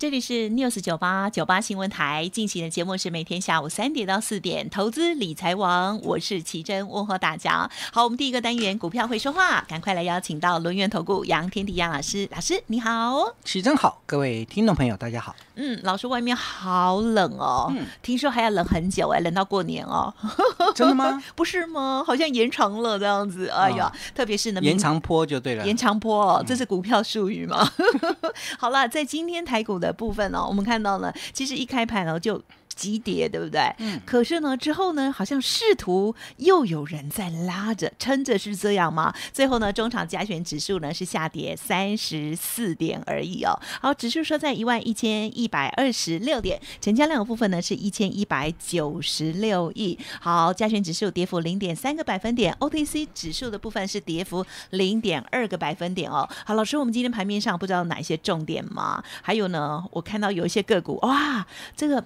这里是 News 九八九八新闻台进行的节目是每天下午三点到四点投资理财王，我是奇珍问候大家。好，我们第一个单元股票会说话，赶快来邀请到轮源投顾杨天迪杨老师，老师你好，奇珍好，各位听众朋友大家好。嗯，老师外面好冷哦，听说还要冷很久哎，冷到过年哦？真的吗？不是吗？好像延长了这样子，哎呀，特别是能延长坡就对了，延长坡哦，这是股票术语吗？好了，在今天台股的。部分呢，我们看到呢，其实一开盘呢就。急跌，对不对？嗯。可是呢，之后呢，好像试图又有人在拉着、撑着，是这样吗？最后呢，中场加权指数呢是下跌三十四点而已哦。好，指数说在一万一千一百二十六点，成交量的部分呢是一千一百九十六亿。好，加权指数跌幅零点三个百分点，OTC 指数的部分是跌幅零点二个百分点哦。好，老师，我们今天盘面上不知道哪一些重点吗？还有呢，我看到有一些个股，哇，这个。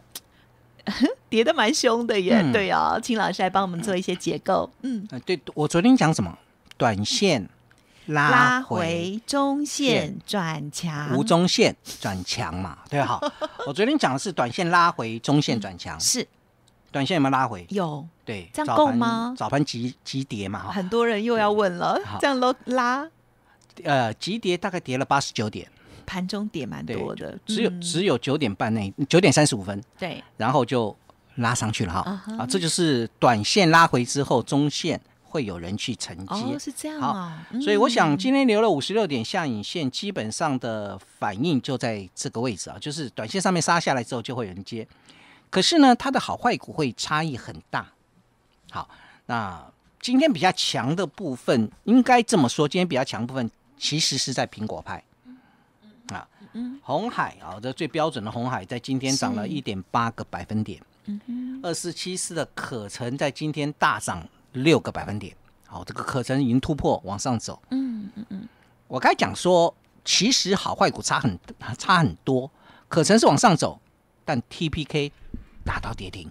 叠 的蛮凶的耶，对哦，请老师来帮我们做一些结构。嗯，对我昨天讲什么？短线拉回中线转强，无中线转强嘛，对哈。我昨天讲的是短线拉回中线转强，是。短线有没有拉回？有。对，这样够吗？早盘急急跌嘛，很多人又要问了，这样都拉，呃，急跌大概跌了八十九点。盘中跌蛮多的，只有只有九点半那九点三十五分，对，然后就拉上去了哈啊，这就是短线拉回之后，中线会有人去承接，是这样啊，所以我想今天留了五十六点下影线，基本上的反应就在这个位置啊，就是短线上面杀下来之后就会有人接，可是呢，它的好坏股会差异很大。好，那今天比较强的部分，应该这么说，今天比较强部分其实是在苹果派。红海啊，这最标准的红海在今天涨了一点八个百分点。嗯嗯，二四七四的可成在今天大涨六个百分点。好，这个可成已经突破，往上走。嗯嗯嗯，我该讲说，其实好坏股差很差很多，可成是往上走，但 TPK 达到跌停。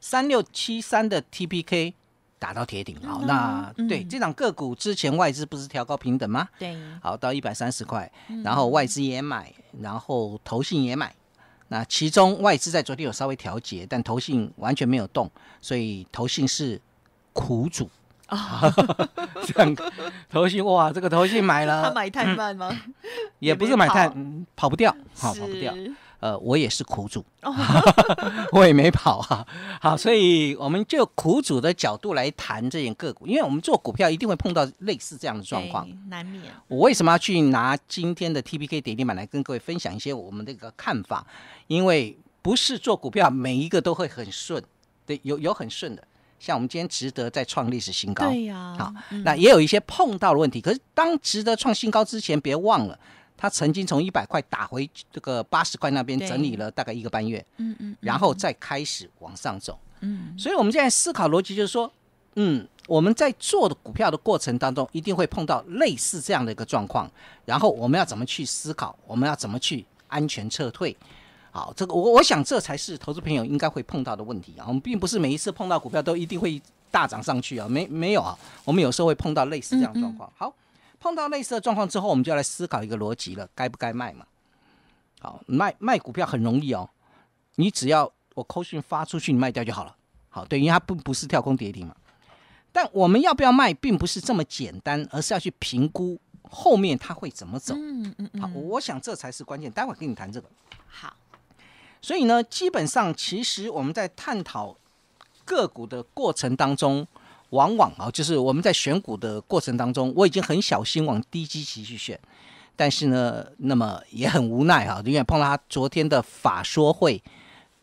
三六七三的 TPK。打到铁顶好，那对这场个股之前外资不是调高平等吗？对，好到一百三十块，然后外资也买，然后投信也买。那其中外资在昨天有稍微调节，但投信完全没有动，所以投信是苦主啊。这样，投信哇，这个投信买了，他买太慢吗？也不是买太跑不掉，跑不掉。呃，我也是苦主，我也没跑啊。好，所以我们就苦主的角度来谈这件个股，因为我们做股票一定会碰到类似这样的状况，难免。我为什么要去拿今天的 T P K 点点板来跟各位分享一些我们的一个看法？因为不是做股票每一个都会很顺，对，有有很顺的，像我们今天值得再创历史新高，对呀。好，那也有一些碰到的问题。可是当值得创新高之前，别忘了。他曾经从一百块打回这个八十块那边整理了大概一个半月，嗯嗯，然后再开始往上走，嗯，所以我们现在思考逻辑就是说，嗯，我们在做的股票的过程当中，一定会碰到类似这样的一个状况，然后我们要怎么去思考，我们要怎么去安全撤退，好，这个我我想这才是投资朋友应该会碰到的问题啊，我们并不是每一次碰到股票都一定会大涨上去啊，没没有啊，我们有时候会碰到类似这样状况，好。碰到类似的状况之后，我们就要来思考一个逻辑了：该不该卖嘛？好，卖卖股票很容易哦，你只要我扣讯发出去，你卖掉就好了。好，对，因为它不不是跳空跌停嘛。但我们要不要卖，并不是这么简单，而是要去评估后面它会怎么走。嗯嗯嗯。好，我想这才是关键。待会跟你谈这个。好。所以呢，基本上其实我们在探讨个股的过程当中。往往啊，就是我们在选股的过程当中，我已经很小心往低基期去选，但是呢，那么也很无奈啊，因为碰到他昨天的法说会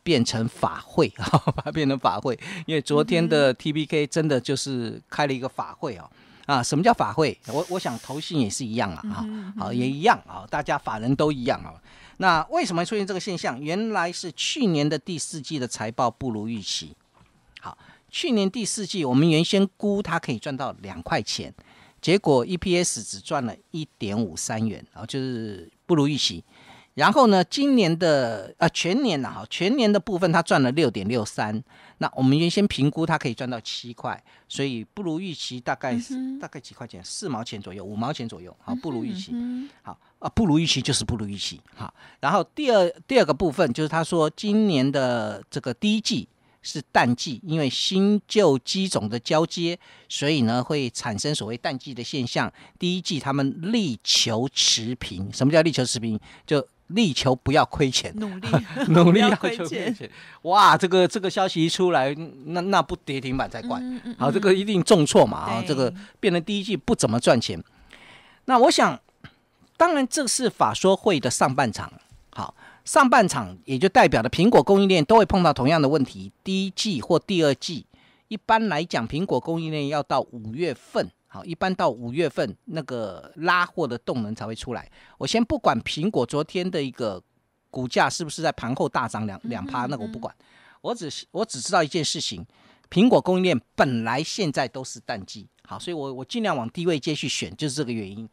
变成法会啊，把 它变成法会，因为昨天的 T B K 真的就是开了一个法会啊啊，什么叫法会？我我想投信也是一样了啊，好也一样啊，大家法人都一样啊。那为什么出现这个现象？原来是去年的第四季的财报不如预期。好。去年第四季，我们原先估它可以赚到两块钱，结果 EPS 只赚了一点五三元，然后就是不如预期。然后呢，今年的啊全年呢，哈，全年的部分它赚了六点六三，那我们原先评估它可以赚到七块，所以不如预期，大概大概几块钱，四毛钱左右，五毛钱左右，好不如预期。好啊，不如预期就是不如预期哈。然后第二第二个部分就是他说今年的这个第一季。是淡季，因为新旧机种的交接，所以呢会产生所谓淡季的现象。第一季他们力求持平，什么叫力求持平？就力求不要亏钱，努力 努力要亏钱。哇，这个这个消息一出来，那那不跌停板才怪！好，这个一定重挫嘛！啊，这个变成第一季不怎么赚钱。那我想，当然这是法说会的上半场，好。上半场也就代表的苹果供应链都会碰到同样的问题。第一季或第二季，一般来讲，苹果供应链要到五月份，好，一般到五月份那个拉货的动能才会出来。我先不管苹果昨天的一个股价是不是在盘后大涨两两趴，那个我不管，我只我只知道一件事情：苹果供应链本来现在都是淡季，好，所以我我尽量往低位接去选，就是这个原因。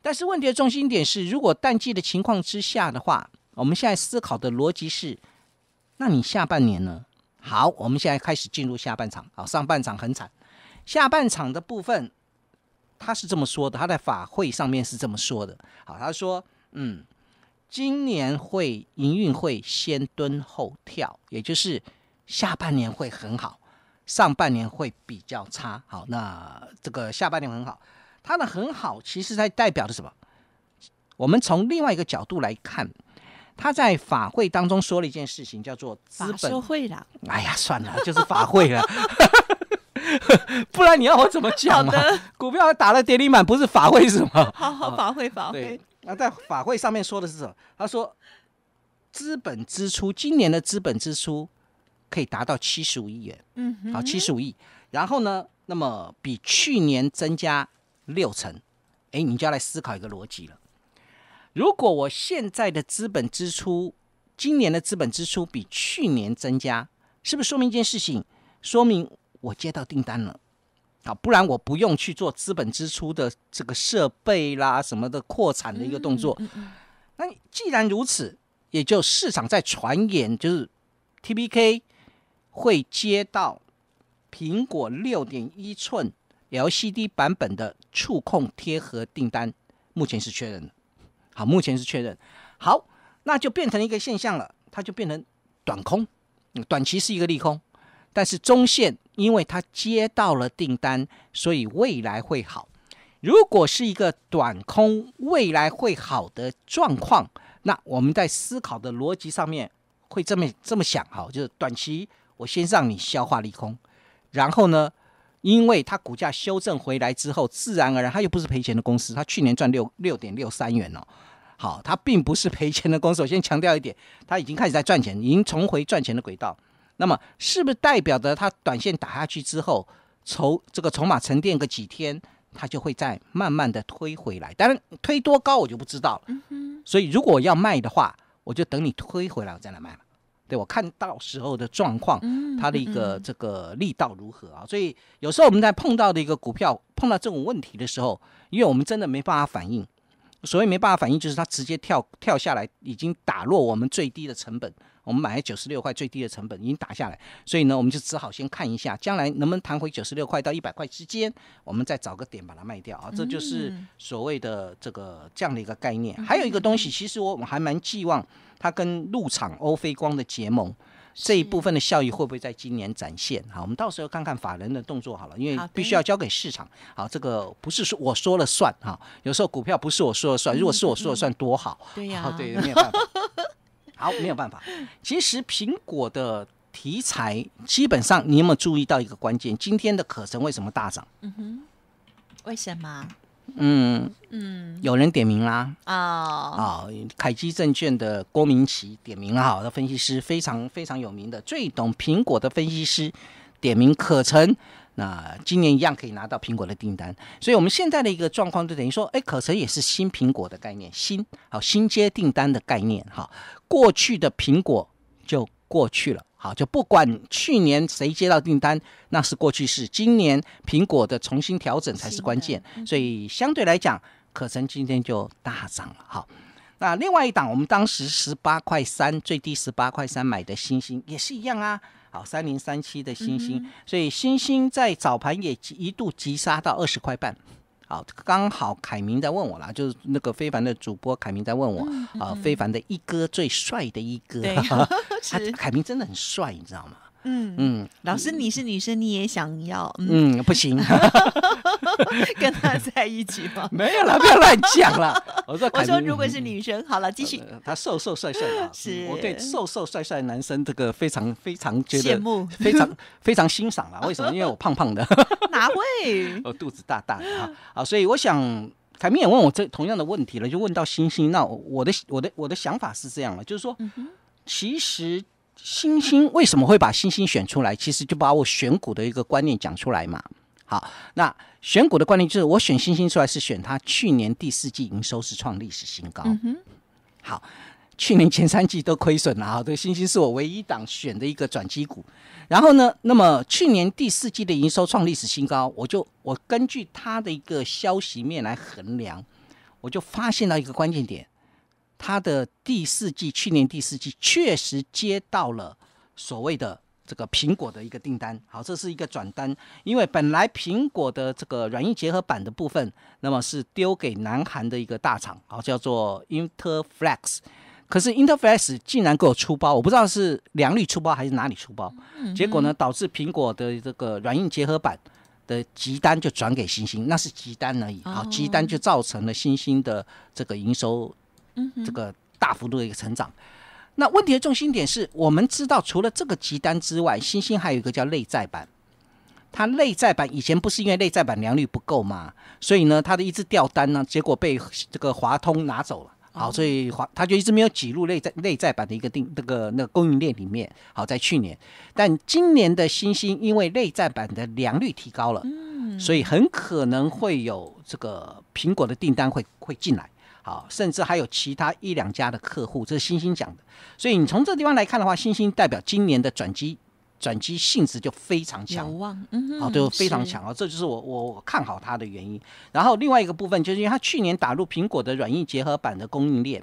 但是问题的中心点是，如果淡季的情况之下的话，我们现在思考的逻辑是：那你下半年呢？好，我们现在开始进入下半场。好，上半场很惨，下半场的部分他是这么说的：他在法会上面是这么说的。好，他说：“嗯，今年会营运会先蹲后跳，也就是下半年会很好，上半年会比较差。”好，那这个下半年很好，他的很好其实在代表着什么？我们从另外一个角度来看。他在法会当中说了一件事情，叫做“法本会了”。哎呀，算了，就是法会了，不然你要我怎么讲的？股票打了跌停板，不是法会是吗？好好，法会法会。啊，在法会上面说的是什么？他说，资本支出今年的资本支出可以达到七十五亿元。嗯，好，七十五亿。然后呢，那么比去年增加六成。哎，你就要来思考一个逻辑了。如果我现在的资本支出，今年的资本支出比去年增加，是不是说明一件事情？说明我接到订单了，好，不然我不用去做资本支出的这个设备啦什么的扩产的一个动作。那既然如此，也就市场在传言，就是 T P K 会接到苹果六点一寸 L C D 版本的触控贴合订单，目前是确认。的。好，目前是确认。好，那就变成一个现象了，它就变成短空，短期是一个利空，但是中线因为它接到了订单，所以未来会好。如果是一个短空未来会好的状况，那我们在思考的逻辑上面会这么这么想哈，就是短期我先让你消化利空，然后呢？因为它股价修正回来之后，自然而然，它又不是赔钱的公司，它去年赚六六点六三元哦。好，它并不是赔钱的公，司。我先强调一点，它已经开始在赚钱，已经重回赚钱的轨道。那么，是不是代表着它短线打下去之后，筹这个筹码沉淀个几天，它就会再慢慢的推回来？当然，推多高我就不知道了。所以，如果要卖的话，我就等你推回来，我再来卖了。对我看到时候的状况，它的一个这个力道如何啊？所以有时候我们在碰到的一个股票碰到这种问题的时候，因为我们真的没办法反应，所以没办法反应就是它直接跳跳下来，已经打落我们最低的成本，我们买了九十六块最低的成本已经打下来，所以呢，我们就只好先看一下将来能不能弹回九十六块到一百块之间，我们再找个点把它卖掉啊！这就是所谓的这个这样的一个概念。还有一个东西，其实我我还蛮寄望。它跟入场欧菲光的结盟这一部分的效益会不会在今年展现？好，我们到时候看看法人的动作好了，因为必须要交给市场。好，这个不是说我说了算哈，有时候股票不是我说了算，如果是我说了算多好。对呀，对，没有办法。好，没有办法。其实苹果的题材，基本上你有没有注意到一个关键？今天的可成为什么大涨？嗯哼，为什么？嗯嗯，有人点名啦啊哦，凯基证券的郭明奇点名了哈，的分析师非常非常有名的，最懂苹果的分析师点名可成，那今年一样可以拿到苹果的订单。所以我们现在的一个状况就等于说，哎，可成也是新苹果的概念，新好新接订单的概念哈，过去的苹果就过去了。好，就不管去年谁接到订单，那是过去式。今年苹果的重新调整才是关键，所以相对来讲，可成今天就大涨了。好，那另外一档我们当时十八块三最低十八块三买的星星也是一样啊。好，三零三七的星星，所以星星在早盘也一度急杀到二十块半。好，刚好凯明在问我啦，就是那个非凡的主播凯明在问我，啊，非凡的一哥最帅的一哥，他凯明真的很帅，你知道吗？嗯嗯，老师，你是女生，你也想要？嗯，不行，跟他在一起吗？没有了，不要乱讲了。我说，我说，如果是女生，好了，继续。他瘦瘦帅帅的，是，我对瘦瘦帅帅男生这个非常非常觉得羡慕，非常非常欣赏了。为什么？因为我胖胖的。哪位？我肚子大大的啊！啊，所以我想，凯明也问我这同样的问题了，就问到星星。那我的我的我的想法是这样的，就是说，其实。星星为什么会把星星选出来？其实就把我选股的一个观念讲出来嘛。好，那选股的观念就是我选星星出来是选它去年第四季营收是创历史新高。嗯好，去年前三季都亏损了，好，个星星是我唯一档选的一个转机股。然后呢，那么去年第四季的营收创历史新高，我就我根据它的一个消息面来衡量，我就发现到一个关键点。它的第四季，去年第四季确实接到了所谓的这个苹果的一个订单。好，这是一个转单，因为本来苹果的这个软硬结合版的部分，那么是丢给南韩的一个大厂，好叫做 Interflex。可是 Interflex 竟然给我出包，我不知道是良率出包还是哪里出包，结果呢，导致苹果的这个软硬结合版的急单就转给星星，那是急单而已。好，急单就造成了星星的这个营收。这个大幅度的一个成长，那问题的重心点是我们知道，除了这个集单之外，星星还有一个叫内在版。它内在版以前不是因为内在版良率不够嘛，所以呢，它的一支吊单呢，结果被这个华通拿走了，好，所以华它就一直没有挤入内在内在版的一个订那个那个供应链里面，好，在去年，但今年的星星因为内在版的良率提高了，所以很可能会有这个苹果的订单会会进来。啊，甚至还有其他一两家的客户，这是星星讲的。所以你从这个地方来看的话，星星代表今年的转机，转机性质就非常强，好，就非常强啊。这就是我我看好它的原因。然后另外一个部分就是因为它去年打入苹果的软硬结合版的供应链，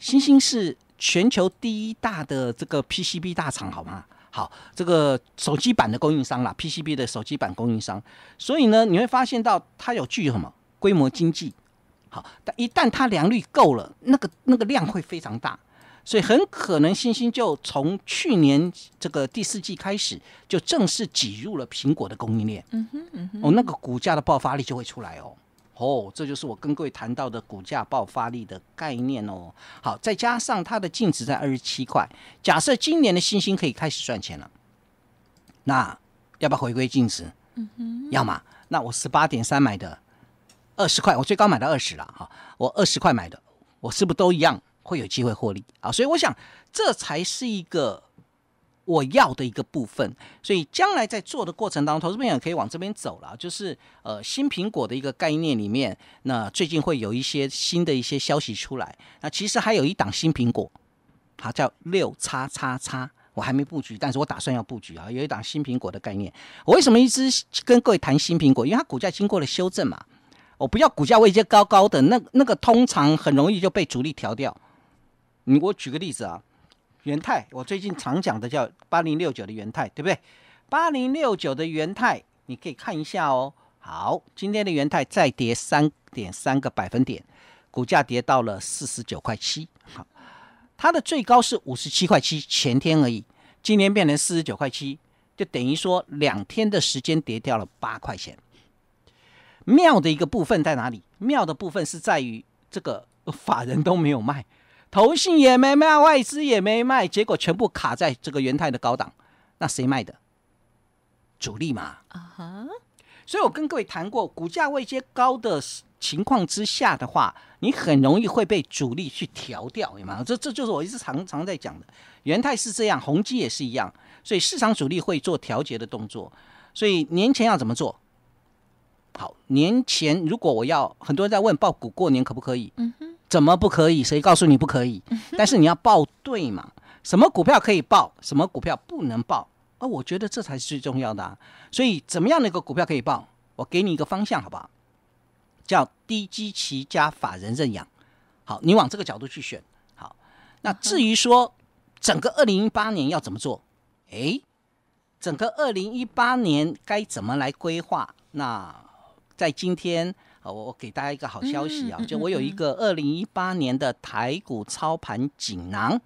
星星是全球第一大的这个 PCB 大厂，好吗？好，这个手机版的供应商啦 p c b 的手机版供应商。所以呢，你会发现到它有具有什么规模经济。好，但一旦它良率够了，那个那个量会非常大，所以很可能星星就从去年这个第四季开始就正式挤入了苹果的供应链。嗯哼，哦，那个股价的爆发力就会出来哦。哦，这就是我跟各位谈到的股价爆发力的概念哦。好，再加上它的净值在二十七块，假设今年的星星可以开始赚钱了，那要不要回归净值？嗯哼，要么，那我十八点三买的。二十块，我最高买到二十了哈，我二十块买的，我是不是都一样会有机会获利啊？所以我想这才是一个我要的一个部分。所以将来在做的过程当中，投资朋也可以往这边走了，就是呃新苹果的一个概念里面，那最近会有一些新的一些消息出来。那其实还有一档新苹果，它叫六叉叉叉，我还没布局，但是我打算要布局啊。有一档新苹果的概念，我为什么一直跟各位谈新苹果？因为它股价经过了修正嘛。我不要股价位阶高高的那那个，通常很容易就被主力调掉。你我举个例子啊，元泰，我最近常讲的叫八零六九的元泰，对不对？八零六九的元泰，你可以看一下哦。好，今天的元泰再跌三点三个百分点，股价跌到了四十九块七。好，它的最高是五十七块七，前天而已，今天变成四十九块七，就等于说两天的时间跌掉了八块钱。妙的一个部分在哪里？妙的部分是在于这个 法人都没有卖，投信也没卖，外资也没卖，结果全部卡在这个元泰的高档。那谁卖的？主力嘛。啊哈。所以我跟各位谈过，股价位阶高的情况之下的话，你很容易会被主力去调掉，有吗？这这就是我一直常常在讲的。元泰是这样，宏基也是一样。所以市场主力会做调节的动作。所以年前要怎么做？好，年前如果我要，很多人在问报股过年可不可以？嗯哼，怎么不可以？谁告诉你不可以？但是你要报对嘛？什么股票可以报，什么股票不能报？啊，我觉得这才是最重要的啊！所以怎么样的一个股票可以报？我给你一个方向，好不好？叫低基期加法人认养。好，你往这个角度去选。好，那至于说整个二零一八年要怎么做？诶，整个二零一八年该怎么来规划？那在今天，呃，我给大家一个好消息啊，就我有一个二零一八年的台股操盘锦囊，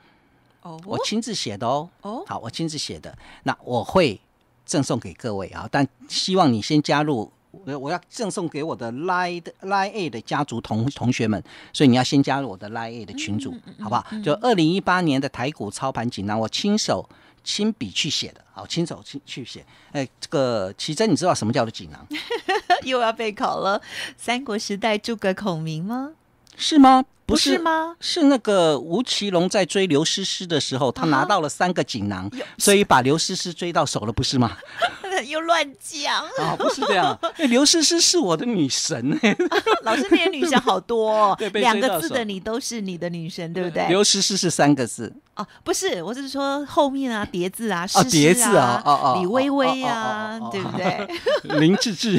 哦，我亲自写的哦，哦，好，我亲自写的，那我会赠送给各位啊，但希望你先加入，我我要赠送给我的 l i e l i e A 的家族同同学们，所以你要先加入我的 l i e A 的群组，好不好？就二零一八年的台股操盘锦囊，我亲手。亲笔去写的，好，亲手去去写。哎，这个奇珍，你知道什么叫做锦囊？又要备考了，三国时代诸葛孔明吗？是吗？不是吗？是那个吴奇隆在追刘诗诗的时候，他拿到了三个锦囊，所以把刘诗诗追到手了，不是吗？又乱讲啊！不是这样。哎，刘诗诗是我的女神哎。老师，那些女神好多。哦，两个字的你都是你的女神，对不对？刘诗诗是三个字哦，不是，我是说后面啊叠字啊，诗诗啊，哦哦，李薇薇啊，对不对？林志志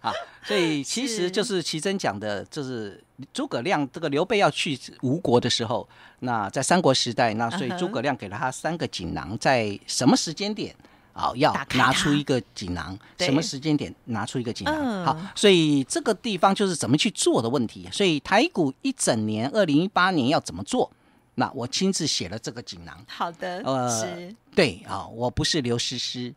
啊，所以其实就是奇珍讲的，就是诸葛亮这个刘备要去吴国的时候，那在三国时代，那所以诸葛亮给了他三个锦囊，在什么时间点？哦，要拿出一个锦囊，什么时间点拿出一个锦囊？好，所以这个地方就是怎么去做的问题。所以台股一整年，二零一八年要怎么做？那我亲自写了这个锦囊。好的，呃，对啊，我不是刘诗诗，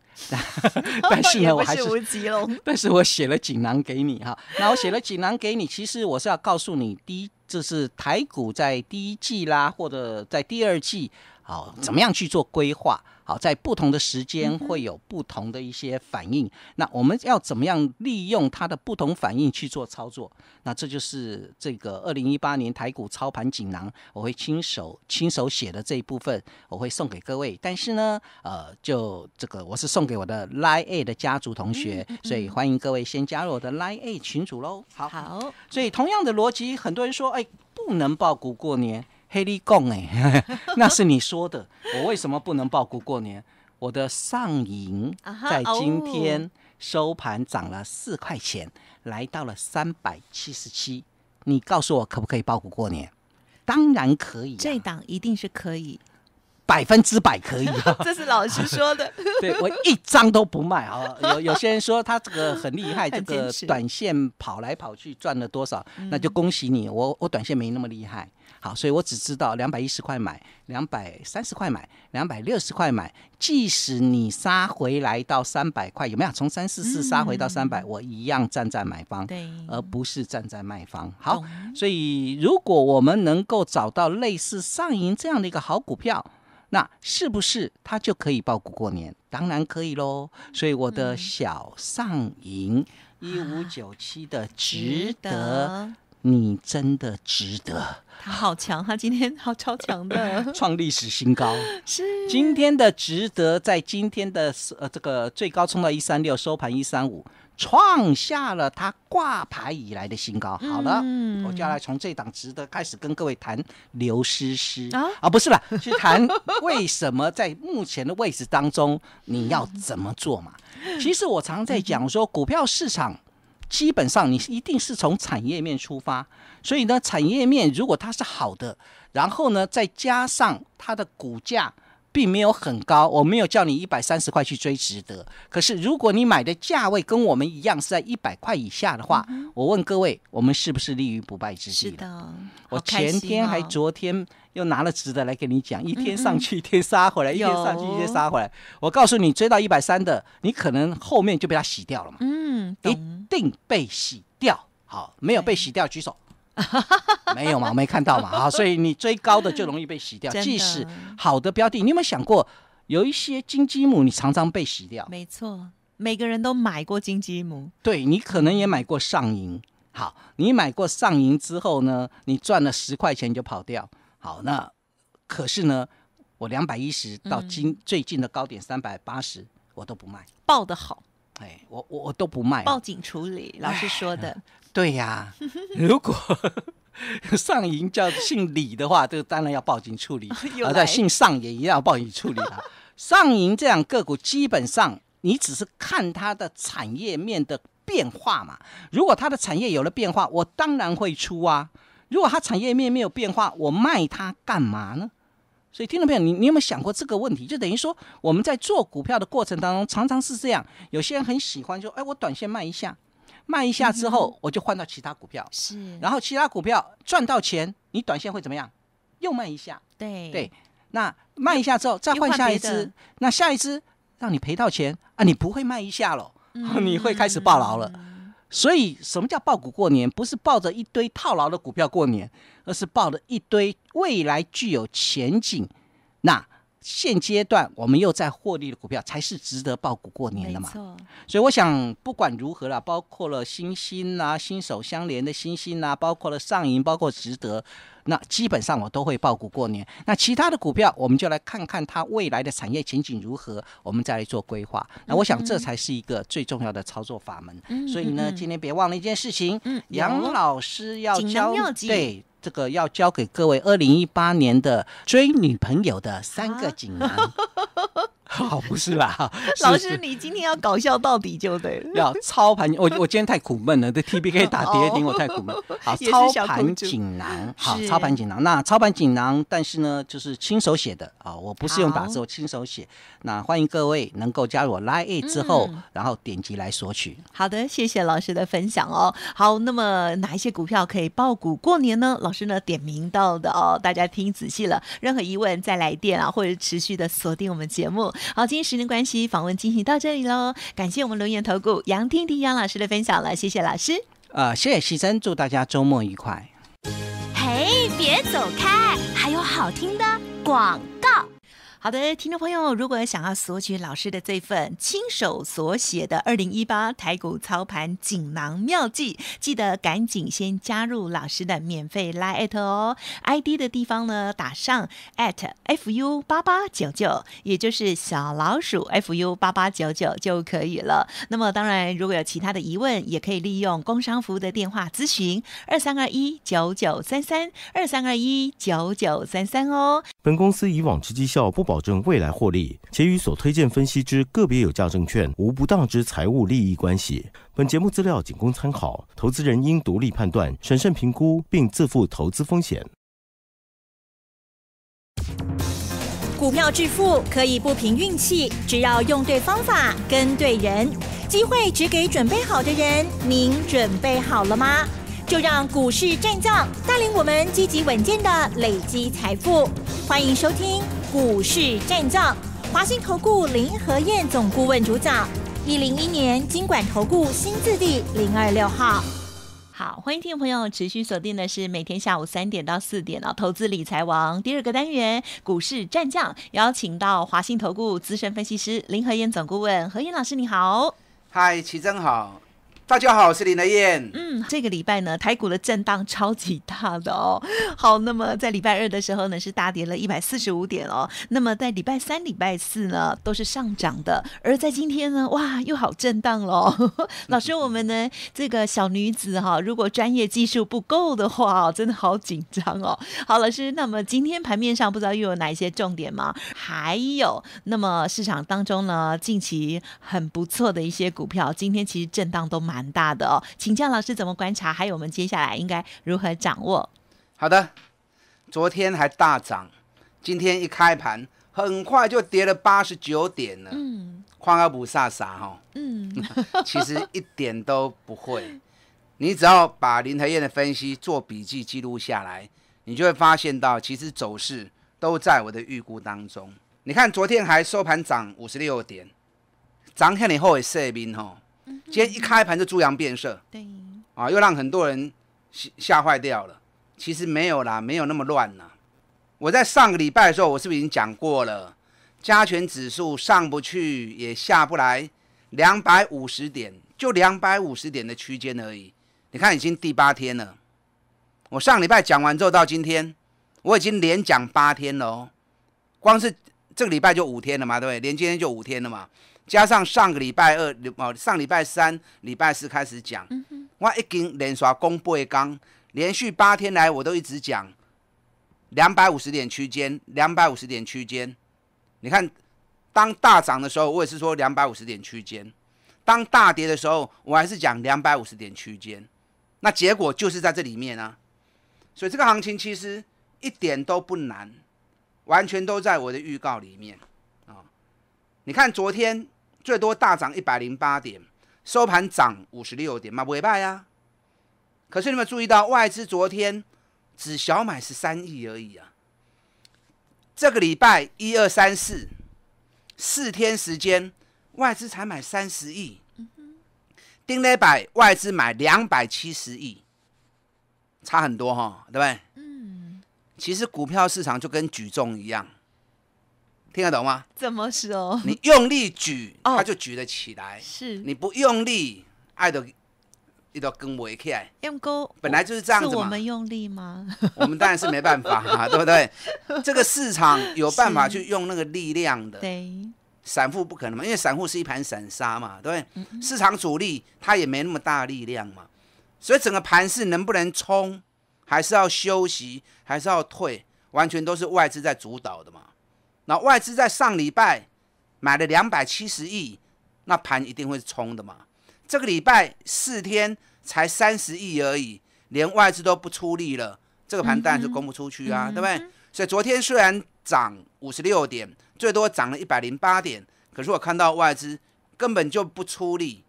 但是呢，我还是 但是我写了锦囊给你哈。那我写了锦囊给你，其实我是要告诉你，第一就是台股在第一季啦，或者在第二季。好，怎么样去做规划？好，在不同的时间会有不同的一些反应。那我们要怎么样利用它的不同反应去做操作？那这就是这个二零一八年台股操盘锦囊，我会亲手亲手写的这一部分，我会送给各位。但是呢，呃，就这个，我是送给我的 Line A 的家族同学，所以欢迎各位先加入我的 Line A 群组喽。好，所以同样的逻辑，很多人说，哎，不能爆股过年。黑利贡哎，那是你说的。我为什么不能报股过年？我的上银在今天收盘涨了四块钱，来到了三百七十七。你告诉我可不可以报股过年？当然可以，这档一定是可以。百分之百可以，这是老师说的。对我一张都不卖啊！有有些人说他这个很厉害，这个短线跑来跑去赚了多少，那就恭喜你。我我短线没那么厉害，好，所以我只知道两百一十块买，两百三十块买，两百六十块买。即使你杀回来到三百块，有没有从三四四杀回到三百，我一样站在买方，而不是站在卖方。好，所以如果我们能够找到类似上银这样的一个好股票，那是不是他就可以报股过年？当然可以喽。所以我的小上银一五九七的值得，你真的值得。他好强，他今天好超强的，创 历史新高。是今天的值得在今天的呃这个最高冲到一三六，收盘一三五。创下了它挂牌以来的新高。好了，我接下来从这档值得开始跟各位谈刘诗诗啊，不是了，去谈为什么在目前的位置当中你要怎么做嘛？其实我常在讲说，股票市场基本上你一定是从产业面出发，所以呢，产业面如果它是好的，然后呢再加上它的股价。并没有很高，我没有叫你一百三十块去追值得。可是如果你买的价位跟我们一样是在一百块以下的话，我问各位，我们是不是立于不败之地？的，我前天还昨天又拿了值得来跟你讲，一天上去一天杀回来，一天上去一天杀回来。我告诉你，追到一百三的，你可能后面就被它洗掉了嘛。嗯，一定被洗掉。好，没有被洗掉举手。没有嘛？我没看到嘛！啊，所以你追高的就容易被洗掉。即使好的标的，你有没有想过，有一些金鸡母，你常常被洗掉。没错，每个人都买过金鸡母。对你可能也买过上银。好，你买过上银之后呢，你赚了十块钱就跑掉。好，那可是呢，我两百一十到金最近的高点三百八十，我都不卖。报的好。哎，我我我都不卖，报警处理。老师说的。对呀，如果上银叫姓李的话，这当然要报警处理；而 在姓上也一样要报警处理了。上银这样个股，基本上你只是看它的产业面的变化嘛。如果它的产业有了变化，我当然会出啊；如果它产业面没有变化，我卖它干嘛呢？所以，听众朋友，你你有没有想过这个问题？就等于说，我们在做股票的过程当中，常常是这样：有些人很喜欢，就说：“哎，我短线卖一下。”卖一下之后，我就换到其他股票，是，然后其他股票赚到钱，你短线会怎么样？又卖一下，对对。那卖一下之后，再换下一只，那下一只让你赔到钱啊，你不会卖一下喽，你会开始抱牢了。所以，什么叫抱股过年？不是抱着一堆套牢的股票过年，而是抱着一堆未来具有前景那。现阶段我们又在获利的股票才是值得报股过年的嘛？所以我想，不管如何啦，包括了星星啊、新手相连的星星啊，包括了上银、包括值得，那基本上我都会报股过年。那其他的股票，我们就来看看它未来的产业前景如何，我们再来做规划。那我想，这才是一个最重要的操作法门。所以呢，今天别忘了一件事情，杨老师要教对。这个要教给各位，二零一八年的追女朋友的三个锦囊。好，不是啦。老师，你今天要搞笑到底就对了。要操盘，我我今天太苦闷了。这 T B K 打跌停，我太苦闷。好，操盘锦囊，好，操盘锦囊。那操盘锦囊，但是呢，就是亲手写的啊，我不是用打字，我亲手写。那欢迎各位能够加入我 Line A 之后，然后点击来索取。好的，谢谢老师的分享哦。好，那么哪一些股票可以爆股过年呢？老师呢点名到的哦，大家听仔细了。任何疑问再来电啊，或者持续的锁定我们节目。好，今天时间关系访问进行到这里喽，感谢我们龙岩投顾杨婷婷杨老师的分享了，谢谢老师。啊，谢谢西珍，祝大家周末愉快。嘿，别走开，还有好听的广告。好的，听众朋友，如果想要索取老师的这份亲手所写的《二零一八台股操盘锦囊妙计》，记得赶紧先加入老师的免费拉艾特哦。I D 的地方呢，打上 at f u 八八九九，也就是小老鼠 f u 八八九九就可以了。那么，当然如果有其他的疑问，也可以利用工商服务的电话咨询二三二一九九三三二三二一九九三三哦。本公司以往之绩效不保。保证未来获利，且与所推荐分析之个别有价证券无不当之财务利益关系。本节目资料仅供参考，投资人应独立判断、审慎评估，并自负投资风险。股票致富可以不凭运气，只要用对方法、跟对人，机会只给准备好的人。您准备好了吗？就让股市战将带领我们积极稳健的累积财富。欢迎收听。股市战将，华兴投顾林和燕总顾问主长，一零一年经管投顾新字第零二六号。好，欢迎听众朋友持续锁定的是每天下午三点到四点哦，投资理财王第二个单元股市战将，邀请到华兴投顾资深分析师林和燕总顾问何燕老师，你好。嗨，齐真好。大家好，我是林德燕。嗯，这个礼拜呢，台股的震荡超级大的哦。好，那么在礼拜二的时候呢，是大跌了一百四十五点哦。那么在礼拜三、礼拜四呢，都是上涨的。而在今天呢，哇，又好震荡喽。老师，我们呢，这个小女子哈，如果专业技术不够的话，真的好紧张哦。好，老师，那么今天盘面上不知道又有哪一些重点吗？还有，那么市场当中呢，近期很不错的一些股票，今天其实震荡都蛮。蛮大的哦，请教老师怎么观察，还有我们接下来应该如何掌握？好的，昨天还大涨，今天一开盘很快就跌了八十九点了。嗯，夸夸不飒飒哈。嗯，其实一点都不会。你只要把林台燕的分析做笔记记录下来，你就会发现到，其实走势都在我的预估当中。你看昨天还收盘涨五十六点，涨遐尼后的市面哦，今天一开盘就猪羊变色，对，啊，又让很多人吓吓坏掉了。其实没有啦，没有那么乱啦。我在上个礼拜的时候，我是不是已经讲过了？加权指数上不去也下不来，两百五十点，就两百五十点的区间而已。你看，已经第八天了。我上礼拜讲完之后到今天，我已经连讲八天了哦。光是这个礼拜就五天了嘛，对不对？连今天就五天了嘛。加上上个礼拜二，哦，上礼拜三、礼拜四开始讲，我已经连刷公布一刚，连续八天来我都一直讲两百五十点区间，两百五十点区间。你看，当大涨的时候，我也是说两百五十点区间；当大跌的时候，我还是讲两百五十点区间。那结果就是在这里面啊，所以这个行情其实一点都不难，完全都在我的预告里面啊。你看昨天。最多大涨一百零八点，收盘涨五十六点嘛，尾败啊。可是你们注意到，外资昨天只小买十三亿而已啊。这个礼拜一二三四四天时间，外资才买三十亿，丁磊百外资买两百七十亿，差很多哈，对不对？嗯。其实股票市场就跟举重一样。听得懂吗？怎么说？你用力举，它就举得起来；是你不用力，爱一都跟我一起来，因为本来就是这样子嘛。我们用力吗？我们当然是没办法，对不对？这个市场有办法去用那个力量的。对，散户不可能嘛，因为散户是一盘散沙嘛，对不对？市场主力他也没那么大力量嘛，所以整个盘市能不能冲，还是要休息，还是要退，完全都是外资在主导的嘛。那外资在上礼拜买了两百七十亿，那盘一定会冲的嘛？这个礼拜四天才三十亿而已，连外资都不出力了，这个盘当然是攻不出去啊，对不对？所以昨天虽然涨五十六点，最多涨了一百零八点，可是我看到外资根本就不出力，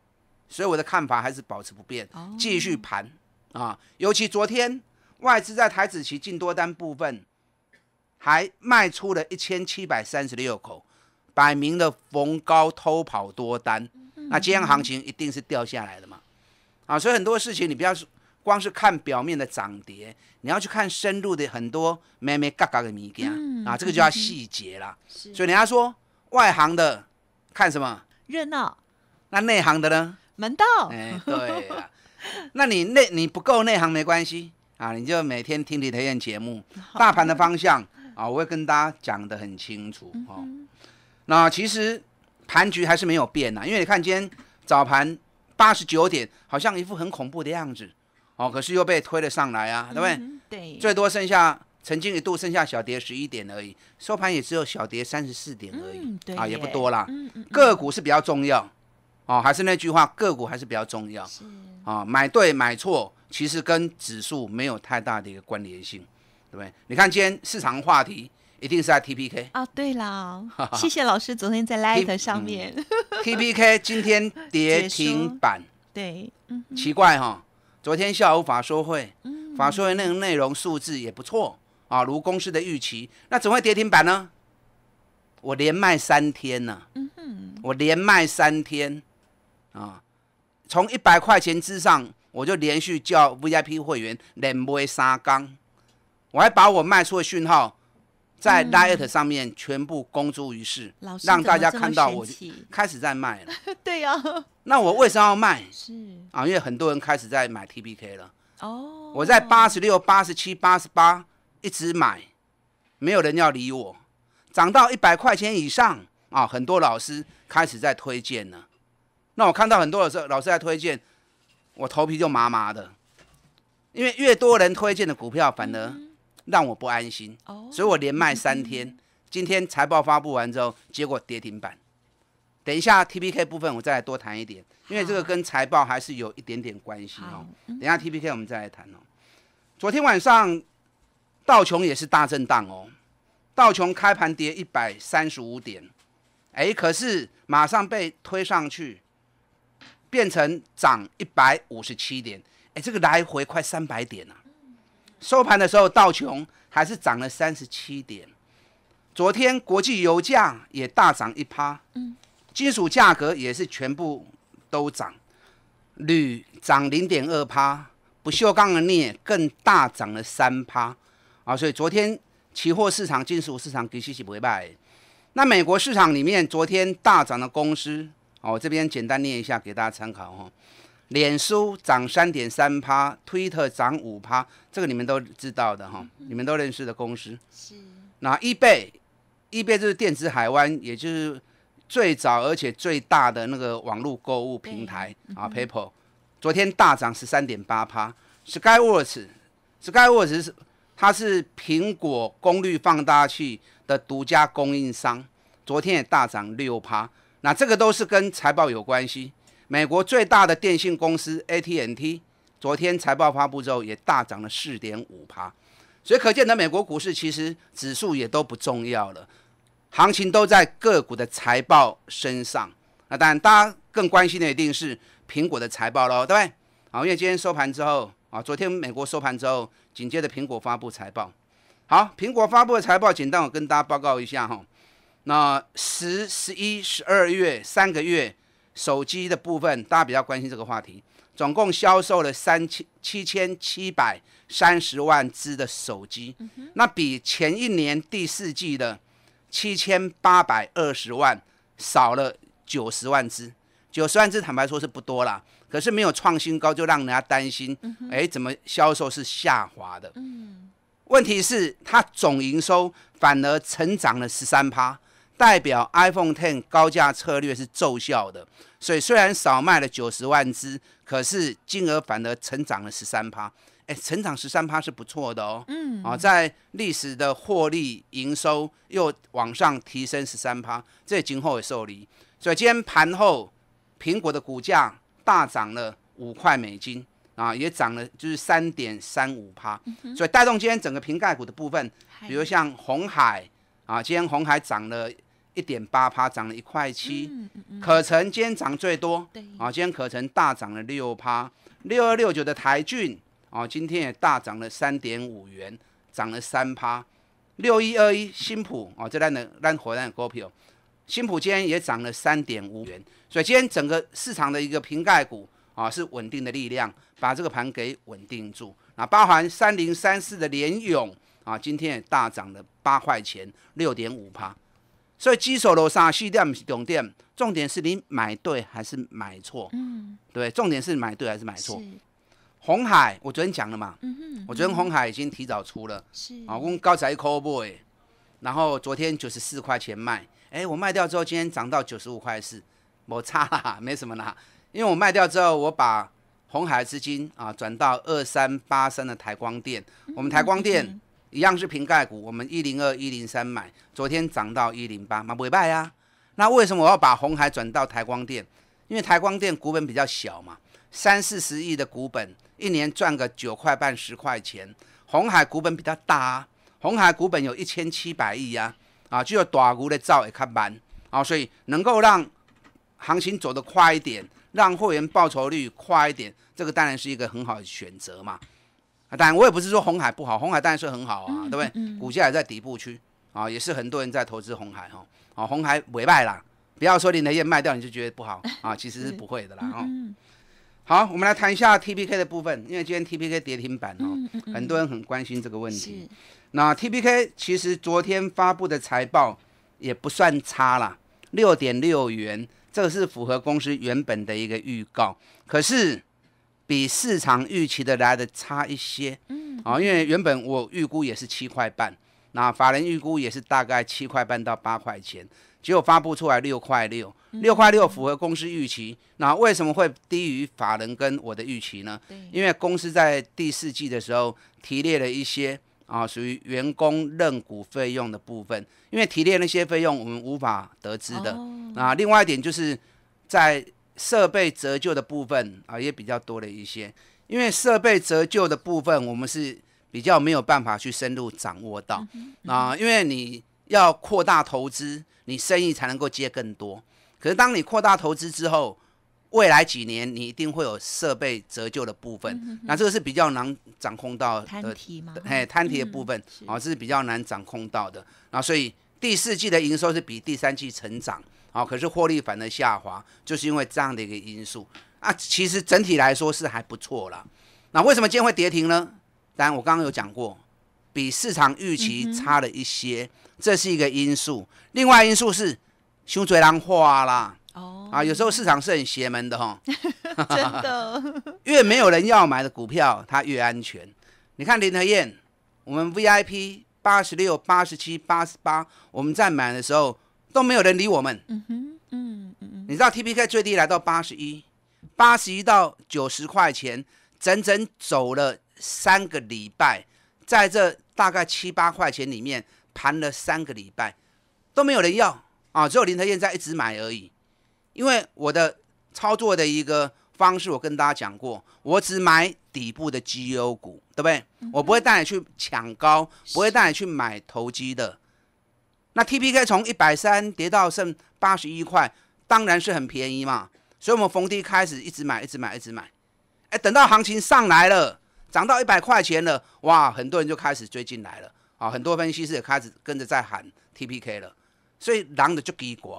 所以我的看法还是保持不变，继续盘啊。尤其昨天外资在台子期进多单部分。还卖出了一千七百三十六口，摆明的逢高偷跑多单，那今天行情一定是掉下来的嘛？啊，所以很多事情你不要光是看表面的涨跌，你要去看深入的很多咩咩嘎嘎的物件啊，这个就叫细节啦。所以人家说外行的看什么热闹，那内行的呢门道。对，那你内你不够内行没关系啊，你就每天听李德燕节目，大盘的方向。啊，我会跟大家讲的很清楚哦。那其实盘局还是没有变呐，因为你看今天早盘八十九点，好像一副很恐怖的样子哦，可是又被推了上来啊，对不对？对，最多剩下曾经一度剩下小跌十一点而已，收盘也只有小跌三十四点而已，啊，也不多啦，个股是比较重要哦，还是那句话，个股还是比较重要啊。买对买错其实跟指数没有太大的一个关联性。你看，今天市场话题一定是在 T P K 啊？对啦，谢谢老师昨天在 Light 上面 T P K 今天跌停板，对，嗯，奇怪哈，昨天下午法说会，嗯，法说会那容内容数字也不错啊，如公司的预期，那怎么会跌停板呢？我连卖三天啊，嗯我连卖三天啊，从一百块钱之上，我就连续叫 V I P 会员连卖三缸。我还把我卖出的讯号，在 l i t 上面全部公诸于世，让大家看到我开始在卖了。对呀，那我为什么要卖？是啊，因为很多人开始在买 TPK 了。哦，我在八十六、八十七、八十八一直买，没有人要理我。涨到一百块钱以上啊，很多老师开始在推荐了。那我看到很多的老师老师在推荐，我头皮就麻麻的，因为越多人推荐的股票，反而。让我不安心，所以，我连卖三天。今天财报发布完之后，结果跌停板。等一下，T P K 部分我再来多谈一点，因为这个跟财报还是有一点点关系哦。等一下 T P K 我们再来谈哦。昨天晚上道琼也是大震荡哦，道琼开盘跌一百三十五点，哎，可是马上被推上去，变成涨一百五十七点，哎，这个来回快三百点啊。收盘的时候，道琼还是涨了三十七点。昨天国际油价也大涨一趴，嗯，金属价格也是全部都涨，铝涨零点二趴，不锈钢的镍更大涨了三趴，啊，所以昨天期货市场、金属市场的确是不会败。那美国市场里面昨天大涨的公司，哦，这边简单念一下给大家参考哈。脸书涨三点三趴，推特涨五趴，这个你们都知道的哈，你们都认识的公司。是。那 eBay，eBay 就是电子海湾，也就是最早而且最大的那个网络购物平台啊，PayPal。昨天大涨十三点八趴。Skyworks，Skyworks 是它是苹果功率放大器的独家供应商，昨天也大涨六趴。那这个都是跟财报有关系。美国最大的电信公司 AT&T 昨天财报发布之后，也大涨了四点五趴，所以可见的美国股市其实指数也都不重要了，行情都在个股的财报身上。那当然，大家更关心的一定是苹果的财报喽，对不对？好，因为今天收盘之后，啊，昨天美国收盘之后，紧接着苹果发布财报。好，苹果发布的财报，简单跟大家报告一下哈，那十、十一、十二月三个月。手机的部分，大家比较关心这个话题。总共销售了三千七千七百三十万只的手机，那比前一年第四季的七千八百二十万少了九十万只。九十万只，坦白说是不多啦，可是没有创新高，就让人家担心。哎，怎么销售是下滑的？嗯，问题是它总营收反而成长了十三趴。代表 iPhone Ten 高价策略是奏效的，所以虽然少卖了九十万只，可是金额反而成长了十三趴。哎，成长十三趴是不错的哦。嗯，啊，在历史的获利营收又往上提升十三趴，这今后也受理。所以今天盘后，苹果的股价大涨了五块美金，啊，也涨了就是三点三五趴，所以带动今天整个瓶盖股的部分，比如像红海啊，今天红海涨了。一点八趴涨了一块七，可成今天涨最多，对啊，今天可成大涨了六趴，六二六九的台骏啊，今天也大涨了三点五元，涨了三趴，六一二一新普啊，这烂的烂火烂股票，新普今天也涨了三点五元，所以今天整个市场的一个瓶盖股啊，是稳定的力量，把这个盘给稳定住。那包含三零三四的联勇啊，今天也大涨了八块钱，六点五趴。所以，基础楼上西店是重点，重点是你买对还是买错。嗯，对，重点是买对还是买错。红海，我昨天讲了嘛。嗯哼。我昨天红海已经提早出了。是。啊，我高才 call boy，然后昨天九十四块钱卖，哎，我卖掉之后，今天涨到九十五块四，我差啦，没什么啦。因为我卖掉之后，我把红海资金啊转到二三八三的台光电，我们台光电。一样是瓶盖股，我们一零二、一零三买，昨天涨到一零八嘛，没卖啊。那为什么我要把红海转到台光电？因为台光电股本比较小嘛，三四十亿的股本，一年赚个九块半、十块钱。红海股本比较大，啊，红海股本有一千七百亿呀，啊，就要大股的造也看板啊，所以能够让行情走得快一点，让会员报酬率快一点，这个当然是一个很好的选择嘛。当然我也不是说红海不好，红海当然是很好啊，对不对？股价也在底部区啊，也是很多人在投资红海哈。啊，红海尾卖啦，不要说林德业卖掉你就觉得不好 啊，其实是不会的啦。好，我们来谈一下 TPK 的部分，因为今天 TPK 跌停板哦，很多人很关心这个问题。那 TPK 其实昨天发布的财报也不算差啦，六点六元，这个是符合公司原本的一个预告。可是。比市场预期的来的差一些，嗯，啊，因为原本我预估也是七块半，那法人预估也是大概七块半到八块钱，结果发布出来六块六，六块六符合公司预期，那为什么会低于法人跟我的预期呢？因为公司在第四季的时候提列了一些啊，属于员工认股费用的部分，因为提列那些费用我们无法得知的，啊，另外一点就是在。设备折旧的部分啊，也比较多了一些。因为设备折旧的部分，我们是比较没有办法去深入掌握到啊。因为你要扩大投资，你生意才能够接更多。可是当你扩大投资之后，未来几年你一定会有设备折旧的部分。那这个是比较难掌控到的哎，摊提的部分啊是比较难掌控到的。那所以第四季的营收是比第三季成长。好，可是获利反而下滑，就是因为这样的一个因素啊。其实整体来说是还不错了。那为什么今天会跌停呢？当然，我刚刚有讲过，比市场预期差了一些，这是一个因素。另外因素是胸嘴狼化啦。哦。啊，有时候市场是很邪门的哈。真的。越没有人要买的股票，它越安全。你看林德燕，我们 VIP 八十六、八十七、八十八，我们在买的时候。都没有人理我们。嗯哼，嗯嗯嗯，你知道 T P K 最低来到八十一，八十一到九十块钱，整整走了三个礼拜，在这大概七八块钱里面盘了三个礼拜，都没有人要啊，只有林德燕在一直买而已。因为我的操作的一个方式，我跟大家讲过，我只买底部的绩优股，对不对？我不会带你去抢高，不会带你去买投机的。那 TPK 从一百三跌到剩八十一块，当然是很便宜嘛，所以我们逢低开始一直买，一直买，一直买。哎，等到行情上来了，涨到一百块钱了，哇，很多人就开始追进来了啊，很多分析师也开始跟着在喊 TPK 了。所以狼的就奇怪，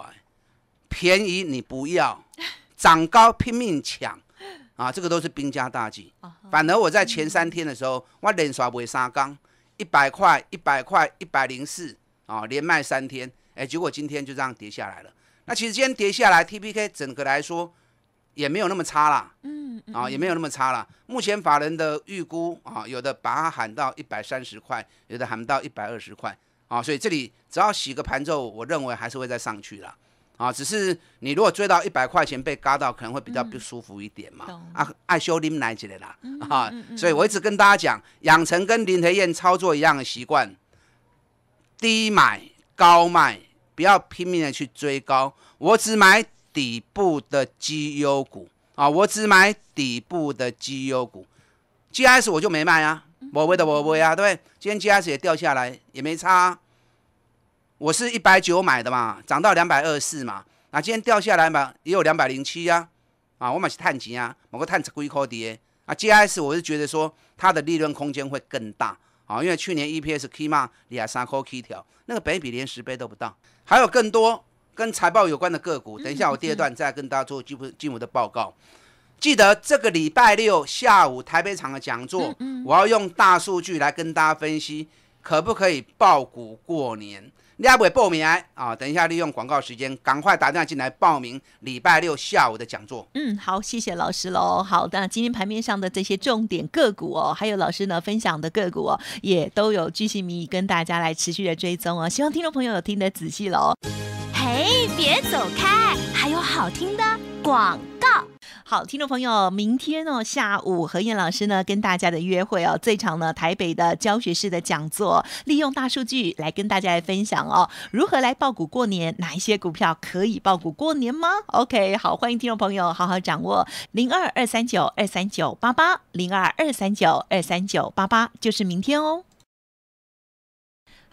便宜你不要，涨高拼命抢啊，这个都是兵家大忌。反而我在前三天的时候，我连续会三缸，一百块，一百块，一百零四。啊，连卖三天，哎，结果今天就这样跌下来了。那其实今天跌下来，T P K 整个来说也没有那么差啦，嗯，啊，也没有那么差啦。目前法人的预估啊，有的把它喊到一百三十块，有的喊到一百二十块，啊，所以这里只要洗个盘之后，我认为还是会再上去啦。啊，只是你如果追到一百块钱被嘎到，可能会比较不舒服一点嘛，啊，爱修林奈起来啦，啊，所以我一直跟大家讲，养成跟林黑燕操作一样的习惯。低买高卖，不要拼命的去追高。我只买底部的绩优股啊，我只买底部的绩优股。G S 我就没卖啊，我不的，我不啊，对不对？今天 G S 也掉下来，也没差。我是一百九买的嘛，涨到两百二四嘛，啊，今天掉下来嘛，也有两百零七啊，啊，我买是碳极啊，某个碳极龟壳跌啊。G S 我是觉得说，它的利润空间会更大。好，因为去年 EPS 起码两三块 K 条，那个倍比连十倍都不到。还有更多跟财报有关的个股，等一下我第二段再跟大家做进一步进步的报告。记得这个礼拜六下午台北场的讲座，我要用大数据来跟大家分析，可不可以爆股过年？你要不报名啊？等一下利用广告时间，赶快打电话进来报名礼拜六下午的讲座。嗯，好，谢谢老师喽。好的，今天盘面上的这些重点个股哦，还有老师呢分享的个股哦，也都有巨精迷跟大家来持续的追踪哦。希望听众朋友有听得仔细喽。嘿，别走开，还有好听的广。好，听众朋友，明天哦下午何燕老师呢跟大家的约会哦，最长呢台北的教学式的讲座，利用大数据来跟大家来分享哦，如何来报股过年，哪一些股票可以报股过年吗？OK，好，欢迎听众朋友好好掌握零二二三九二三九八八零二二三九二三九八八，就是明天哦。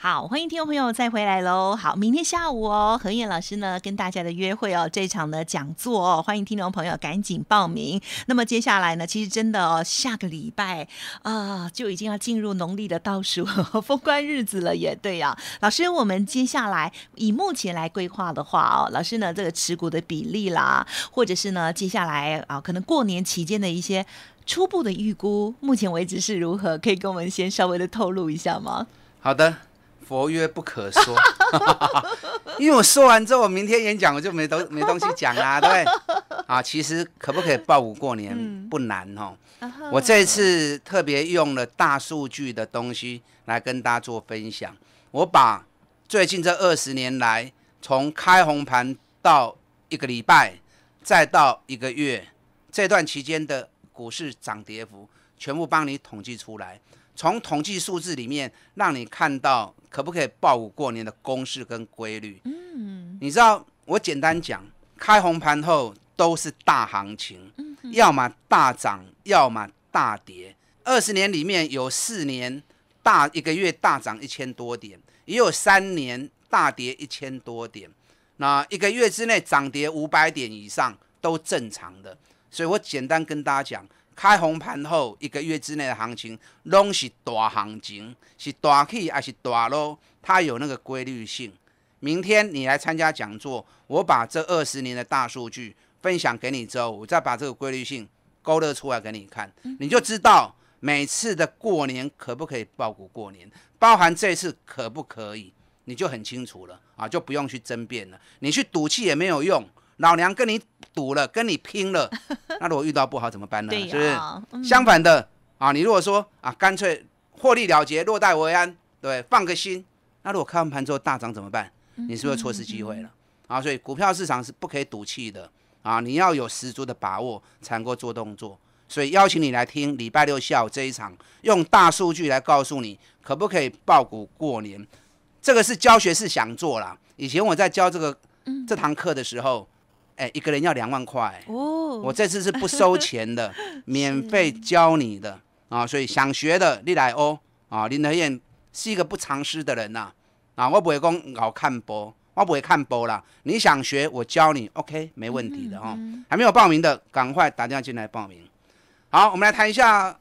好，欢迎听众朋友再回来喽！好，明天下午哦，何燕老师呢跟大家的约会哦，这场的讲座哦，欢迎听众朋友赶紧报名。那么接下来呢，其实真的哦，下个礼拜啊，就已经要进入农历的倒数封关日子了，也对啊。老师，我们接下来以目前来规划的话哦，老师呢这个持股的比例啦，或者是呢接下来啊可能过年期间的一些初步的预估，目前为止是如何，可以跟我们先稍微的透露一下吗？好的。佛曰不可说，因为我说完之后，我明天演讲我就没东没东西讲啊，对，啊，其实可不可以报五过年不难哦，我这次特别用了大数据的东西来跟大家做分享，我把最近这二十年来从开红盘到一个礼拜，再到一个月这段期间的股市涨跌幅。全部帮你统计出来，从统计数字里面让你看到可不可以报过年的公式跟规律。嗯，你知道，我简单讲，开红盘后都是大行情，要么大涨，要么大跌。二十年里面有四年大一个月大涨一千多点，也有三年大跌一千多点。那一个月之内涨跌五百点以上都正常的，所以我简单跟大家讲。开红盘后一个月之内的行情，拢是大行情，是大起还是大落，它有那个规律性。明天你来参加讲座，我把这二十年的大数据分享给你之后，我再把这个规律性勾勒出来给你看，你就知道每次的过年可不可以爆股过年，包含这次可不可以，你就很清楚了啊，就不用去争辩了，你去赌气也没有用。老娘跟你赌了，跟你拼了，那如果遇到不好怎么办呢？对，是不是？相反的啊，你如果说啊，干脆获利了结，落袋为安，对，放个心。那如果开完盘之后大涨怎么办？你是不是错失机会了？啊，所以股票市场是不可以赌气的啊，你要有十足的把握才能够做动作。所以邀请你来听礼拜六下午这一场，用大数据来告诉你可不可以爆股过年。这个是教学是想做啦。以前我在教这个这堂课的时候。哎，一个人要两万块哦，我这次是不收钱的，免费教你的啊，所以想学的你来哦啊，林德燕是一个不藏私的人呐啊，我不会讲老看播，我不会看播啦，你想学我教你，OK，没问题的哈，还没有报名的赶快打电话进来报名。好，我们来谈一下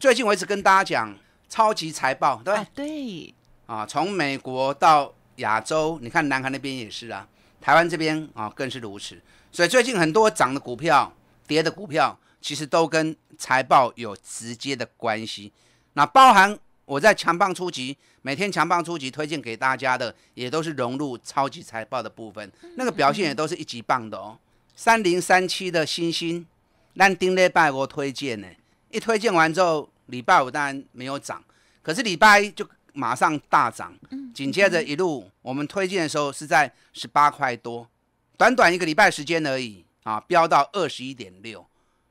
最近我一直跟大家讲超级财报，对不对啊，从美国到亚洲，你看南韩那边也是啊，台湾这边啊更是如此。所以最近很多涨的股票、跌的股票，其实都跟财报有直接的关系。那包含我在强棒初级，每天强棒初级推荐给大家的，也都是融入超级财报的部分，那个表现也都是一级棒的哦。三零三七的星星，让丁礼拜我推荐呢，一推荐完之后，礼拜五当然没有涨，可是礼拜一就马上大涨，紧接着一路，我们推荐的时候是在十八块多。短短一个礼拜时间而已啊，飙到二十一点六。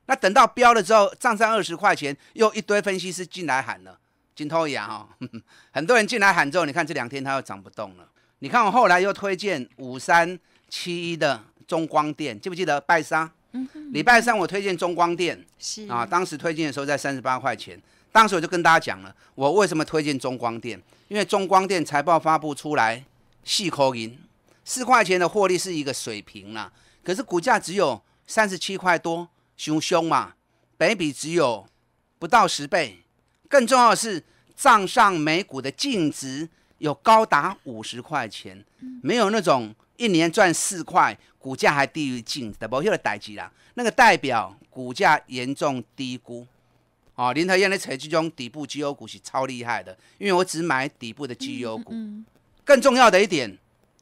那等到飙了之后，涨上二十块钱，又一堆分析师进来喊了，惊涛一哈。很多人进来喊之后，你看这两天它又涨不动了。你看我后来又推荐五三七一的中光电，记不记得？拜三，嗯，礼拜三我推荐中光电，是啊，当时推荐的时候在三十八块钱，当时我就跟大家讲了，我为什么推荐中光电，因为中光电财报发布出来，细口银。四块钱的获利是一个水平啦，可是股价只有三十七块多，熊熊嘛，北比只有不到十倍。更重要的是，账上每股的净值有高达五十块钱，没有那种一年赚四块，股价还低于净值的，不，有的代志啦。那个代表股价严重低估。哦，林和燕的财集中，底部绩优股是超厉害的，因为我只买底部的绩优股。嗯。更重要的一点。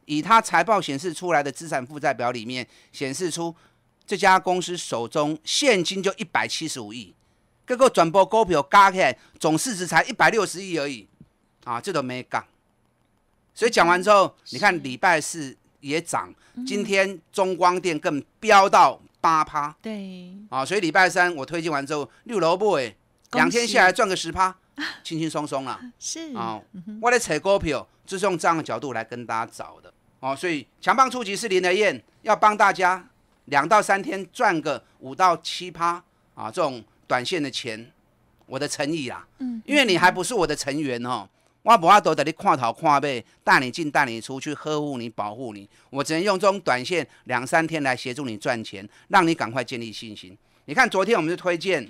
以他财报显示出来的资产负债表里面显示出，这家公司手中现金就一百七十五亿，各个转播股票加起来总市值才一百六十亿而已，啊，这都没杠。所以讲完之后，你看礼拜四也涨，今天中光电更飙到八趴，对，啊，所以礼拜三我推荐完之后，六楼部诶，两天下来赚个十趴，轻轻松松了，是，啊，我来扯股票就是用这样的角度来跟大家找。哦，所以强棒出级是林德燕要帮大家两到三天赚个五到七趴啊，这种短线的钱，我的诚意啦。嗯，因为你还不是我的成员哦，我不要多在你跨头跨背，带你进带你出去呵护你保护你，我只能用这种短线两三天来协助你赚钱，让你赶快建立信心。你看昨天我们就推荐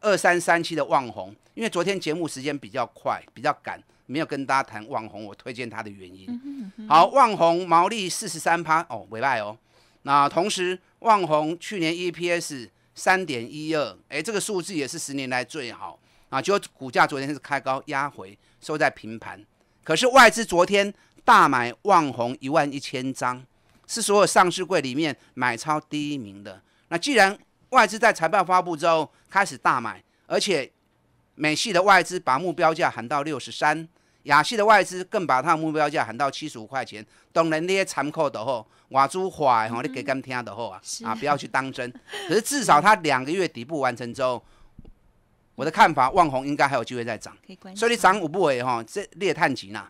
二三三七的望红，因为昨天节目时间比较快，比较赶。没有跟大家谈旺红，我推荐它的原因。好，旺红毛利四十三趴哦，尾败哦。那同时，旺红去年 EPS 三点一二，哎，这个数字也是十年来最好啊。就股价昨天是开高压回收在平盘，可是外资昨天大买旺红一万一千张，是所有上市柜里面买超第一名的。那既然外资在财报发布之后开始大买，而且美系的外资把目标价喊到六十三。亚细的外资更把它的目标价喊到七十五块钱，当然那些残酷的吼，外资坏吼，你别敢听就好啊，啊，不要去当真。可是至少它两个月底部完成之后，我的看法，万红应该还有机会再涨。所以你涨五不为哈，这列碳级呐。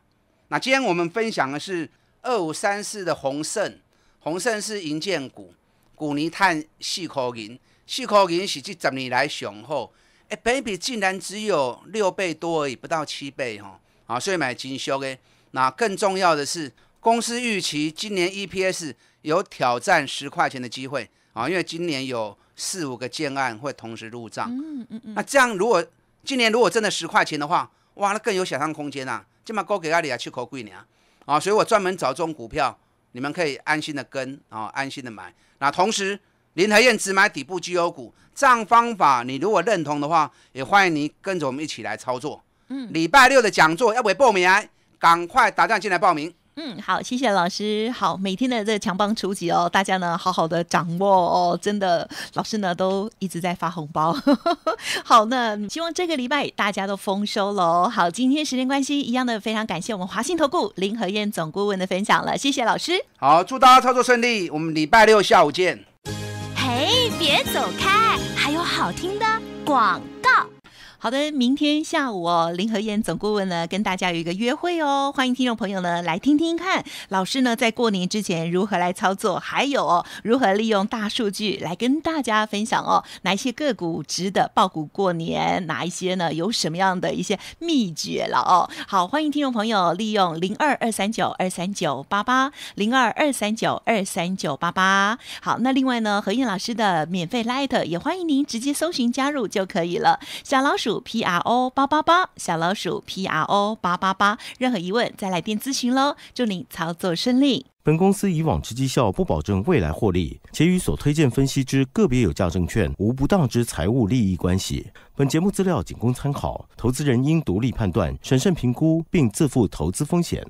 那今天我们分享的是二五三四的红盛，红盛是银建股，股泥碳四口银，四口银是这十年来雄厚，哎，b y 竟然只有六倍多而已，不到七倍哈。啊，所以买金修 A，那更重要的是，公司预期今年 EPS 有挑战十块钱的机会啊，因为今年有四五个建案会同时入账。嗯嗯嗯。那这样如果今年如果真的十块钱的话，哇，那更有想象空间啊！先把高给阿里啊，去扣贵你啊，所以我专门找种股票，你们可以安心的跟啊，安心的买。那同时林和燕只买底部绩优股，这样方法你如果认同的话，也欢迎你跟着我们一起来操作。嗯，礼拜六的讲座要不要报名？赶快打电进来报名。嗯，好，谢谢老师。好，每天的这个强帮初级哦，大家呢好好的掌握哦，真的，老师呢都一直在发红包。好，那希望这个礼拜大家都丰收喽。好，今天时间关系一样的，非常感谢我们华信投顾林和燕总顾问的分享了，谢谢老师。好，祝大家操作顺利，我们礼拜六下午见。嘿，别走开，还有好听的广告。好的，明天下午哦，林和燕总顾问呢跟大家有一个约会哦，欢迎听众朋友呢来听听看，老师呢在过年之前如何来操作，还有哦、如何利用大数据来跟大家分享哦，哪一些个股值得爆股过年，哪一些呢有什么样的一些秘诀了哦？好，欢迎听众朋友利用零二二三九二三九八八零二二三九二三九八八。好，那另外呢，何燕老师的免费 Lite 也欢迎您直接搜寻加入就可以了，小老鼠。P R O 八八八小老鼠 P R O 八八八，任何疑问再来电咨询喽。祝您操作顺利。本公司以往之绩效不保证未来获利，且与所推荐分析之个别有价证券无不当之财务利益关系。本节目资料仅供参考，投资人应独立判断、审慎评估，并自负投资风险。